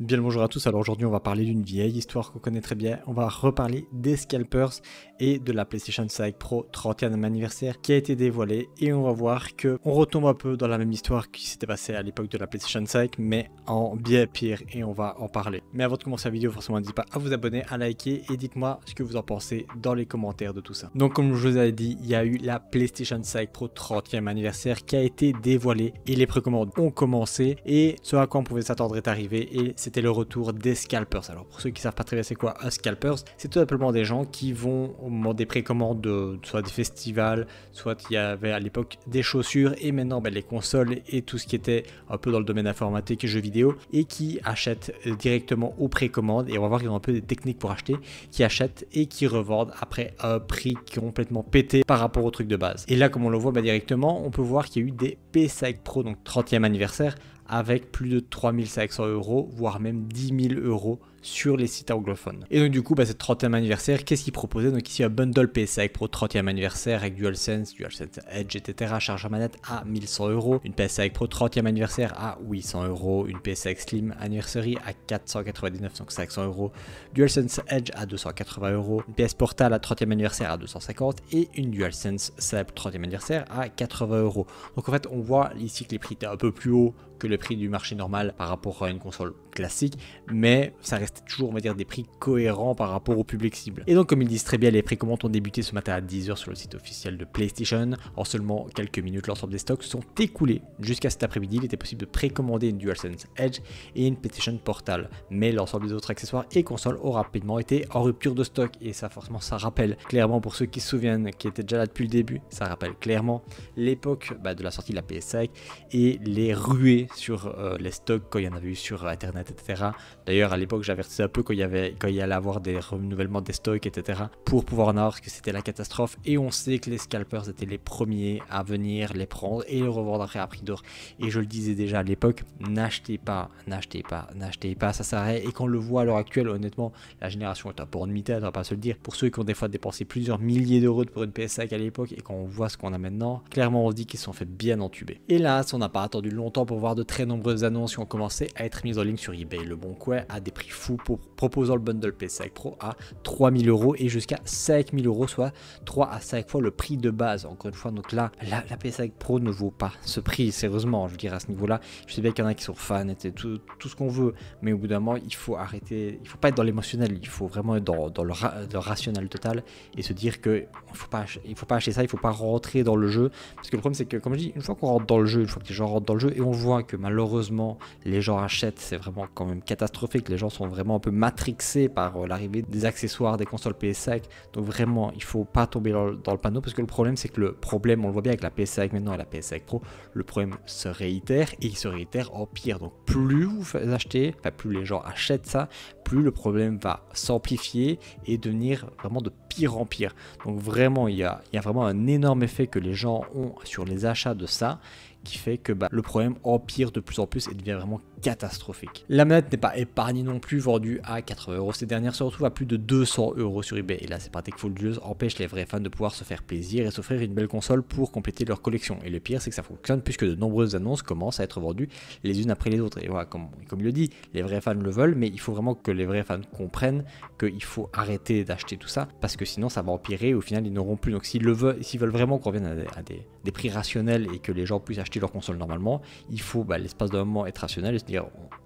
Bien le bonjour à tous, alors aujourd'hui on va parler d'une vieille histoire qu'on connaît très bien, on va reparler des Scalpers et de la PlayStation 5 Pro 30 e anniversaire qui a été dévoilée et on va voir que on retombe un peu dans la même histoire qui s'était passée à l'époque de la PlayStation 5 mais en bien pire et on va en parler. Mais avant de commencer la vidéo forcément n'hésitez pas à vous abonner, à liker et dites-moi ce que vous en pensez dans les commentaires de tout ça. Donc comme je vous avais dit, il y a eu la PlayStation 5 Pro 30e anniversaire qui a été dévoilée et les précommandes ont commencé et ce à quoi on pouvait s'attendre est arrivé et c'est c'était le retour des scalpers. Alors pour ceux qui savent pas très bien c'est quoi un scalpers, c'est tout simplement des gens qui vont au moment des précommandes, de, soit des festivals, soit il y avait à l'époque des chaussures et maintenant ben, les consoles et tout ce qui était un peu dans le domaine informatique et jeux vidéo et qui achètent directement aux précommandes et on va voir qu'ils ont un peu des techniques pour acheter, qui achètent et qui revendent après un prix complètement pété par rapport au truc de base. Et là comme on le voit ben, directement, on peut voir qu'il y a eu des P5 Pro, donc 30e anniversaire, avec plus de 3500 euros, voire même 10 000 euros sur les sites anglophones. Et donc du coup, bah, 30e anniversaire, qu'est-ce qu'ils proposaient Donc ici, un bundle PS5 Pro 30e anniversaire avec DualSense, DualSense Edge, etc. chargeur manette à 1100 euros, une PS5 Pro 30e anniversaire à 800 euros, une PS5 Slim Anniversary à 499, donc 500 euros, DualSense Edge à 280 euros, une PS Portal à 30e anniversaire à 250 et une DualSense SAP 30e anniversaire à 80 euros. Donc en fait, on voit ici que les prix étaient un peu plus hauts que le prix du marché normal par rapport à une console classique, mais ça reste toujours, on va dire, des prix cohérents par rapport au public cible. Et donc, comme ils disent très bien, les précommandes ont débuté ce matin à 10h sur le site officiel de PlayStation. En seulement quelques minutes, l'ensemble des stocks sont écoulés. Jusqu'à cet après-midi, il était possible de précommander une DualSense Edge et une PlayStation Portal, mais l'ensemble des autres accessoires et consoles ont rapidement été en rupture de stock, et ça, forcément, ça rappelle clairement pour ceux qui se souviennent, qui étaient déjà là depuis le début, ça rappelle clairement l'époque bah, de la sortie de la PS5 et les ruées sur euh, les stocks quand il y en avait eu sur Internet, etc. D'ailleurs, à l'époque, j'avertissais un peu quand il, y avait, quand il y allait avoir des renouvellements des stocks, etc. pour pouvoir en avoir, parce que c'était la catastrophe. Et on sait que les scalpers étaient les premiers à venir les prendre et les revendre après à prix d'or. Et je le disais déjà à l'époque, n'achetez pas, n'achetez pas, n'achetez pas, ça s'arrête. Et quand on le voit à l'heure actuelle, honnêtement, la génération est un peu on va pas se le dire. Pour ceux qui ont des fois dépensé plusieurs milliers d'euros pour une PS5 à l'époque et quand on voit ce qu'on a maintenant, clairement on se dit qu'ils sont fait bien entuber. Hélas, on n'a pas attendu longtemps pour voir de très nombreuses annonces qui ont commencé à être mises en ligne sur eBay. Le Bon Coin à des prix fous pour, proposant le bundle PS5 Pro à 3000 euros et jusqu'à 5000 euros, soit 3 à 5 fois le prix de base. Encore une fois, donc là, la, la PS5 Pro ne vaut pas ce prix, sérieusement, je veux dire à ce niveau-là. Je sais bien qu'il y en a qui sont fans, et tout, tout ce qu'on veut, mais au bout d'un moment, il faut arrêter, il faut pas être dans l'émotionnel, il faut vraiment être dans, le, rationnel total et se dire que faut pas, il faut pas acheter ça, il faut pas rentrer dans le jeu. Parce que le problème, c'est que, comme je dis, une fois qu'on rentre dans le jeu, une fois que les gens rentrent dans le jeu et on voit malheureusement les gens achètent, c'est vraiment quand même catastrophique. Les gens sont vraiment un peu matrixés par euh, l'arrivée des accessoires des consoles PS5. Donc vraiment, il faut pas tomber dans, le panneau parce que le problème, c'est que le problème, on le voit bien avec la PS5 maintenant et la PS5 Pro, le problème se réitère et il se réitère en pire. Donc plus vous achetez, enfin, plus les gens achètent ça, plus le problème va s'amplifier et devenir vraiment de pire en pire. Donc vraiment, il y il y a vraiment un énorme effet que les gens ont sur les achats de ça qui fait que bah, le problème empire de plus en plus et devient vraiment catastrophique. La manette n'est pas épargnée non plus, vendue à 80 euros. Ces dernières se retrouvent à plus de 200 euros sur eBay. Et là, c'est pratique Full jeu. empêche les vrais fans de pouvoir se faire plaisir et s'offrir une belle console pour compléter leur collection. Et le pire, c'est que ça fonctionne puisque de nombreuses annonces commencent à être vendues les unes après les autres. Et voilà, comme, comme il le dit, les vrais fans le veulent, mais il faut vraiment que les vrais fans comprennent qu'il faut arrêter d'acheter tout ça parce que sinon ça va empirer et au final ils n'auront plus. Donc s'ils le veulent, s'ils veulent vraiment qu'on revienne à, des, prix rationnels et que les gens puissent acheter leur console normalement, il faut bah, l'espace d'un moment être rationnel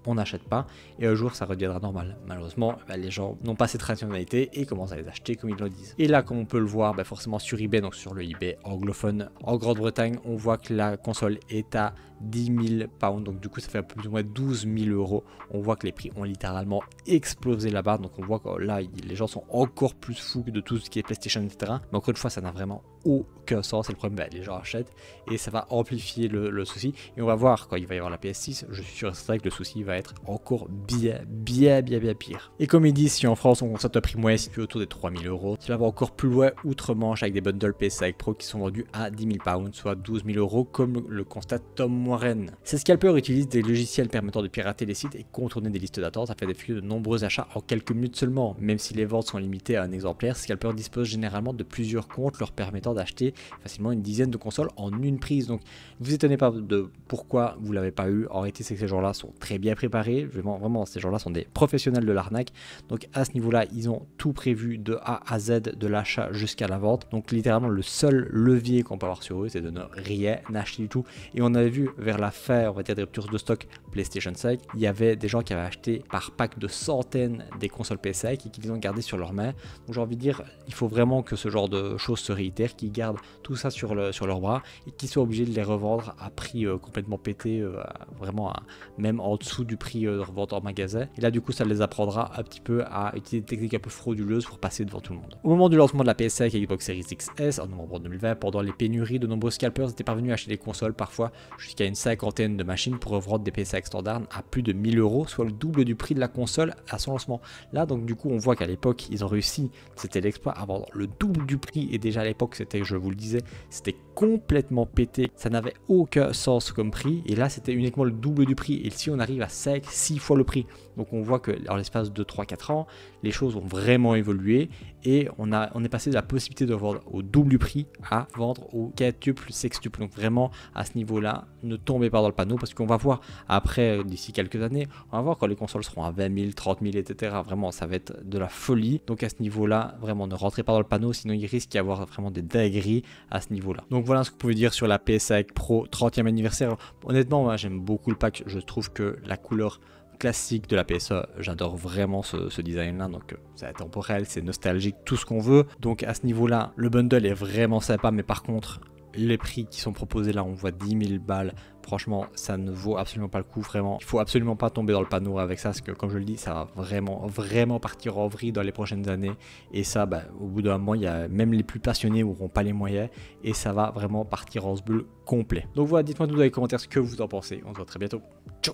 on n'achète pas, et un jour ça reviendra normal. Malheureusement, bah, les gens n'ont pas cette rationalité et commencent à les acheter comme ils le disent. Et là, comme on peut le voir, bah, forcément sur eBay, donc sur le eBay anglophone en Grande-Bretagne, on voit que la console est à 10 000 pounds, donc du coup ça fait à plus ou moins 12 000 euros. On voit que les prix ont littéralement explosé là-bas donc on voit que là, les gens sont encore plus fous que de tout ce qui est PlayStation, etc. Mais encore une fois, ça n'a vraiment aucun sens, c'est le problème, bah, les gens achètent, et ça va amplifier le, souci. Et on va voir quand il va y avoir la PS6, je suis sûr que le souci va être encore bien, bien, bien, bien pire. Et comme il dit si en France on constate un prix moyen situé autour des 3000 euros, tu va avoir encore plus loin outre-Manche avec des bundles PS5 Pro qui sont vendus à 10 000 pounds, soit 12 000 euros, comme le constate Tom Warren. Ces scalpers utilisent des logiciels permettant de pirater les sites et contourner des listes d'attente des d'effectuer de nombreux achats en quelques minutes seulement. Même si les ventes sont limitées à un exemplaire, scalpers disposent généralement de plusieurs comptes leur permettant d'acheter facilement une dizaine de consoles en une prise. Donc, vous étonnez pas de pourquoi vous l'avez pas eu. En réalité, c'est que ces gens-là très bien préparés. Vraiment, ces gens-là sont des professionnels de l'arnaque. Donc à ce niveau-là, ils ont tout prévu de A à Z, de l'achat jusqu'à la vente. Donc littéralement, le seul levier qu'on peut avoir sur eux, c'est de ne rien acheter du tout. Et on avait vu vers la fin, on va dire, des ruptures de stock PlayStation 5, il y avait des gens qui avaient acheté par pack de centaines des consoles PS5 et qui les ont gardées sur leurs mains. Donc j'ai envie de dire, il faut vraiment que ce genre de choses se réitèrent, qu'ils gardent tout ça sur, le, sur leurs bras et qu'ils soient obligés de les revendre à prix euh, complètement pété, euh, vraiment même en dessous du prix euh, de revente en magasin. Et là du coup ça les apprendra un petit peu à utiliser des techniques un peu frauduleuses pour passer devant tout le monde. Au moment du lancement de la PS5 et Xbox Series XS en novembre 2020, pendant les pénuries, de nombreux scalpers étaient parvenus à acheter des consoles parfois jusqu'à une cinquantaine de machines pour revendre des ps standard à plus de 1000 euros, soit le double du prix de la console à son lancement. Là, donc du coup, on voit qu'à l'époque, ils ont réussi, c'était l'exploit, à vendre le double du prix. Et déjà à l'époque, c'était, je vous le disais, c'était complètement pété. Ça n'avait aucun sens comme prix. Et là, c'était uniquement le double du prix. Et si on arrive à 5, 6 fois le prix. Donc on voit que dans l'espace de 3-4 ans, les choses ont vraiment évolué. Et on, a, on est passé de la possibilité de vendre au double du prix à vendre au quatuple, sextuple. Donc vraiment, à ce niveau-là, ne tombez pas dans le panneau parce qu'on va voir après euh, d'ici quelques années, on va voir quand les consoles seront à 20 000, 30 000, etc. Vraiment, ça va être de la folie. Donc à ce niveau-là, vraiment, ne rentrez pas dans le panneau, sinon il risque d'y avoir vraiment des dingueries à ce niveau-là. Donc voilà ce que vous pouvez dire sur la PS5 Pro 30e anniversaire. Honnêtement, moi, j'aime beaucoup le pack. Je trouve que la couleur classique de la PSA. Euh, j'adore vraiment ce, design-là, donc euh, c'est temporel c'est nostalgique, tout ce qu'on veut. Donc à ce niveau-là, le bundle est vraiment sympa, mais par contre, les prix qui sont proposés là, on voit 10 000 balles. Franchement, ça ne vaut absolument pas le coup, vraiment. Il faut absolument pas tomber dans le panneau avec ça, parce que comme je le dis, ça va vraiment, vraiment partir en vrille dans les prochaines années. Et ça, bah, au bout d'un moment, il y a même les plus passionnés n'auront pas les moyens, et ça va vraiment partir en bulle complet. Donc voilà, dites-moi tout dans les commentaires ce que vous en pensez. On se voit très bientôt. Ciao